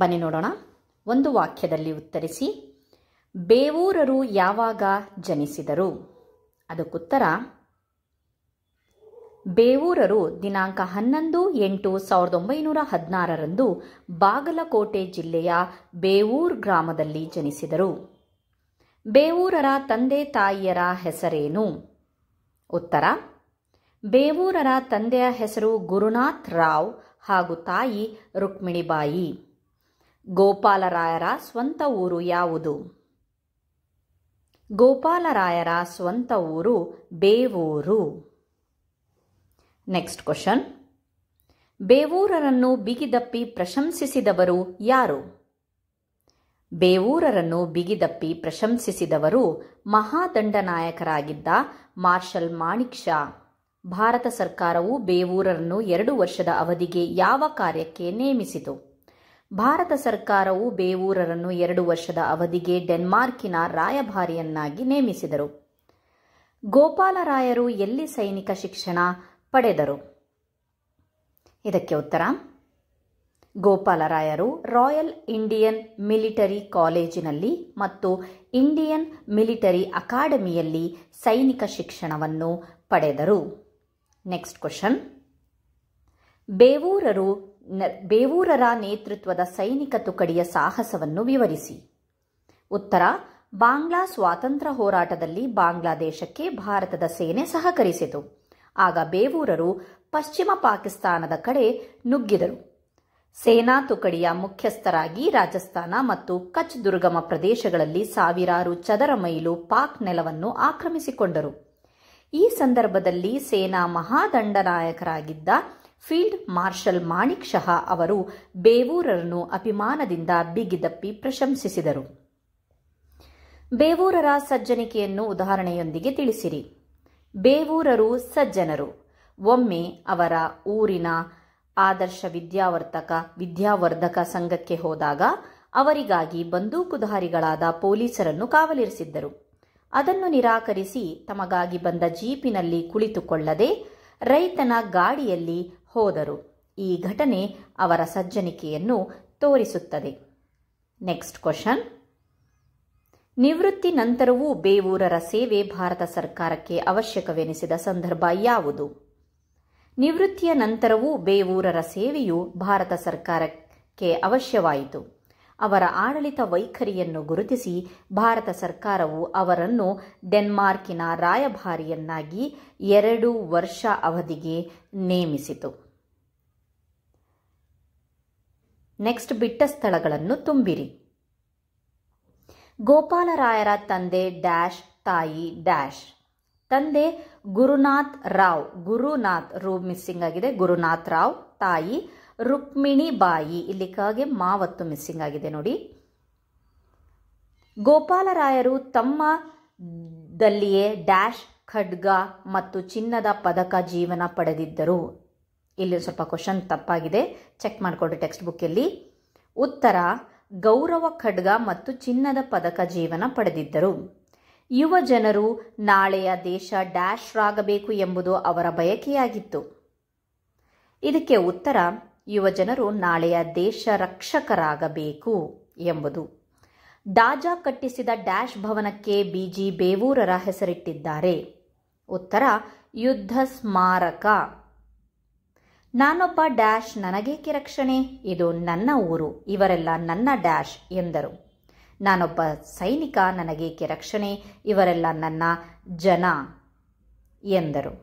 ಬನ್ನಿ ನೋಡೋಣ ಒಂದು ವಾಕ್ಯದಲ್ಲಿ ಉತ್ತರಿಸಿ ಬೇವೂರರು ಯಾವಾಗ ಜನಿಸಿದರು ಅದಕ್ಕುತ್ತರ ಬೇವೂರರು ದಿನಾಂಕ ಹನ್ನೊಂದು ಎಂಟು ಸಾವಿರದ ಒಂಬೈನೂರ ಹದಿನಾರರಂದು ಬಾಗಲಕೋಟೆ ಜಿಲ್ಲೆಯ ಬೇವೂರ್ ಗ್ರಾಮದಲ್ಲಿ ಜನಿಸಿದರು ಬೇವೂರರ ತಂದೆ ತಾಯಿಯರ ಹೆಸರೇನು ಉತ್ತರ ಬೇವೂರರ ತಂದೆಯ ಹೆಸರು ಗುರುನಾಥ್ ರಾವ್ ಹಾಗೂ ತಾಯಿ ರುಕ್ಮಿಣಿಬಾಯಿ ಗೋಪಾಲರಾಯರ ಸ್ವಂತ ಊರು ಯಾವುದು ಗೋಪಾಲರಾಯರ ಸ್ವಂತ ಊರು ಬೇವೂರು ನೆಕ್ಸ್ಟ್ ಕ್ವಶನ್ ಬೇವೂರರನ್ನು ಬಿಗಿದಪ್ಪಿ ಪ್ರಶಂಸಿಸಿದವರು ಯಾರು ಬೇವೂರರನ್ನು ಬಿಗಿದಪ್ಪಿ ಪ್ರಶಂಸಿಸಿದವರು ಮಹಾದಂಡನಾಯಕರಾಗಿದ್ದ ಮಾರ್ಷಲ್ ಮಾಣಿಕ್ ಶಾ ಭಾರತ ಸರ್ಕಾರವು ಬೇವೂರರನ್ನು ಎರಡು ವರ್ಷದ ಅವಧಿಗೆ ಯಾವ ಕಾರ್ಯಕ್ಕೆ ನೇಮಿಸಿತು ಭಾರತ ಸರ್ಕಾರವು ಬೇವೂರರನ್ನು ಎರಡು ವರ್ಷದ ಅವಧಿಗೆ ಡೆನ್ಮಾರ್ಕಿನ ರಾಯಭಾರಿಯನ್ನಾಗಿ ನೇಮಿಸಿದರು ಗೋಪಾಲರಾಯರು ಎಲ್ಲಿ ಸೈನಿಕ ಶಿಕ್ಷಣ ಪಡೆದರು ಇದಕ್ಕೆ ಉತ್ತರ ಗೋಪಾಲರಾಯರು ರಾಯಲ್ ಇಂಡಿಯನ್ ಮಿಲಿಟರಿ ಕಾಲೇಜಿನಲ್ಲಿ ಮತ್ತು ಇಂಡಿಯನ್ ಮಿಲಿಟರಿ ಅಕಾಡೆಮಿಯಲ್ಲಿ ಸೈನಿಕ ಶಿಕ್ಷಣವನ್ನು ಪಡೆದರು ನೆಕ್ಸ್ಟ್ ಕ್ವಶನ್ ಬೇವೂರರು ಬೇವೂರರ ನೇತೃತ್ವದ ಸೈನಿಕ ತುಕಡಿಯ ಸಾಹಸವನ್ನು ವಿವರಿಸಿ ಉತ್ತರ ಬಾಂಗ್ಲಾ ಸ್ವಾತಂತ್ರ್ಯ ಹೋರಾಟದಲ್ಲಿ ಬಾಂಗ್ಲಾದೇಶಕ್ಕೆ ಭಾರತದ ಸೇನೆ ಸಹಕರಿಸಿತು ಆಗ ಬೇವೂರರು ಪಶ್ಚಿಮ ಪಾಕಿಸ್ತಾನದ ಕಡೆ ನುಗ್ಗಿದರು ಸೇನಾ ತುಕಡಿಯ ಮುಖ್ಯಸ್ಥರಾಗಿ ರಾಜಸ್ಥಾನ ಮತ್ತು ಕಚ್ ದುರ್ಗಮ ಪ್ರದೇಶಗಳಲ್ಲಿ ಸಾವಿರಾರು ಚದರ ಮೈಲು ಪಾಕ್ ನೆಲವನ್ನು ಆಕ್ರಮಿಸಿಕೊಂಡರು ಈ ಸಂದರ್ಭದಲ್ಲಿ ಸೇನಾ ಮಹಾದಂಡನಾಯಕರಾಗಿದ್ದ ಫೀಲ್ಡ್ ಮಾರ್ಷಲ್ ಮಾಣಿಕ್ ಶಹ ಅವರು ಬೇವೂರರನ್ನು ಅಭಿಮಾನದಿಂದ ಬಿಗಿದಪ್ಪಿ ಪ್ರಶಂಸಿಸಿದರು ಬೇವೂರರ ಸಜ್ಜನಿಕೆಯನ್ನು ಉದಾಹರಣೆಯೊಂದಿಗೆ ತಿಳಿಸಿರಿ ಬೇವೂರರು ಸಜ್ಜನರು ಒಮ್ಮೆ ಅವರ ಊರಿನ ಆದರ್ಶ ವಿದ್ಯಾವರ್ತಕ ವಿದ್ಯಾವರ್ಧಕ ಸಂಘಕ್ಕೆ ಹೋದಾಗ ಅವರಿಗಾಗಿ ಬಂದೂಕುಧಾರಿಗಳಾದ ಪೊಲೀಸರನ್ನು ಕಾವಲಿರಿಸಿದ್ದರು ಅದನ್ನು ನಿರಾಕರಿಸಿ ತಮಗಾಗಿ ಬಂದ ಜೀಪಿನಲ್ಲಿ ಕುಳಿತುಕೊಳ್ಳದೆ ರೈತನ ಗಾಡಿಯಲ್ಲಿ ಹೋದರು ಈ ಘಟನೆ ಅವರ ಸಜ್ಜನಿಕೆಯನ್ನು ತೋರಿಸುತ್ತದೆ ನೆಕ್ಸ್ಟ್ ಕ್ವಶನ್ ನಿವೃತ್ತಿ ನಂತರವೂ ಬೇವೂರರ ಸೇವೆ ಭಾರತ ಸರ್ಕಾರಕ್ಕೆ ಅವಶ್ಯಕವೆನಿಸಿದ ಸಂದರ್ಭ ಯಾವುದು ನಿವೃತ್ತಿಯ ನಂತರವೂ ಬೇವೂರರ ಸೇವೆಯು ಭಾರತ ಸರ್ಕಾರಕ್ಕೆ ಅವಶ್ಯವಾಯಿತು ಅವರ ಆಡಳಿತ ವೈಖರಿಯನ್ನು ಗುರುತಿಸಿ ಭಾರತ ಸರ್ಕಾರವು ಅವರನ್ನು ಡೆನ್ಮಾರ್ಕಿನ ರಾಯಭಾರಿಯನ್ನಾಗಿ ಎರಡು ವರ್ಷ ಅವಧಿಗೆ ನೇಮಿಸಿತು ನೆಕ್ಸ್ಟ್ ಬಿಟ್ಟ ಸ್ಥಳಗಳನ್ನು ತುಂಬಿರಿ ಗೋಪಾಲರಾಯರ ತಂದೆ ಡ್ಯಾಶ್ ತಾಯಿ ಡ್ಯಾಶ್ ತಂದೆ ಗುರುನಾಥ್ ರಾವ್ ಗುರುನಾಥ್ ರೂ ಮಿಸ್ಸಿಂಗ್ ಆಗಿದೆ ಗುರುನಾಥ್ ರಾವ್ ತಾಯಿ ರುಕ್ಮಿಣಿ ಬಾಯಿ ಇಲ್ಲಿ ಕಾಗೆ ಮಾವತ್ತು ಮಿಸ್ಸಿಂಗ್ ಆಗಿದೆ ನೋಡಿ ಗೋಪಾಲರಾಯರು ತಮ್ಮ ದಲ್ಲಿಯೇ ಡ್ಯಾಶ್ ಖಡ್ಗ ಮತ್ತು ಚಿನ್ನದ ಪದಕ ಜೀವನ ಪಡೆದಿದ್ದರು ಇಲ್ಲಿ ಸ್ವಲ್ಪ ಕ್ವಶನ್ ತಪ್ಪಾಗಿದೆ ಚೆಕ್ ಮಾಡಿಕೊಡಿ ಟೆಕ್ಸ್ಟ್ ಬುಕ್ಕಲ್ಲಿ ಉತ್ತರ ಗೌರವ ಖಡ್ಗ ಮತ್ತು ಚಿನ್ನದ ಪದಕ ಜೀವನ ಪಡೆದಿದ್ದರು ಯುವ ಜನರು ನಾಳೆಯ ದೇಶ ಡ್ಯಾಶ್ ಆಗಬೇಕು ಎಂಬುದು ಅವರ ಬಯಕೆಯಾಗಿತ್ತು ಇದಕ್ಕೆ ಉತ್ತರ ಯುವ ಜನರು ನಾಳೆಯ ದೇಶ ರಕ್ಷಕರಾಗಬೇಕು ಎಂಬುದು ಡಾಜಾ ಕಟ್ಟಿಸಿದ ಡ್ಯಾಶ್ ಭವನಕ್ಕೆ ಬಿಜಿ ಬೇವೂರರ ಹೆಸರಿಟ್ಟಿದ್ದಾರೆ ಉತ್ತರ ಯುದ್ಧ ಸ್ಮಾರಕ ನಾನೊಬ್ಬ ಡ್ಯಾಶ್ ನನಗೇಕೆ ರಕ್ಷಣೆ ಇದು ನನ್ನ ಊರು ಇವರೆಲ್ಲ ನನ್ನ ಡ್ಯಾಶ್ ಎಂದರು ನಾನೊಬ್ಬ ಸೈನಿಕ ನನಗೇಕೆ ರಕ್ಷಣೆ ಇವರೆಲ್ಲ ನನ್ನ ಜನ ಎಂದರು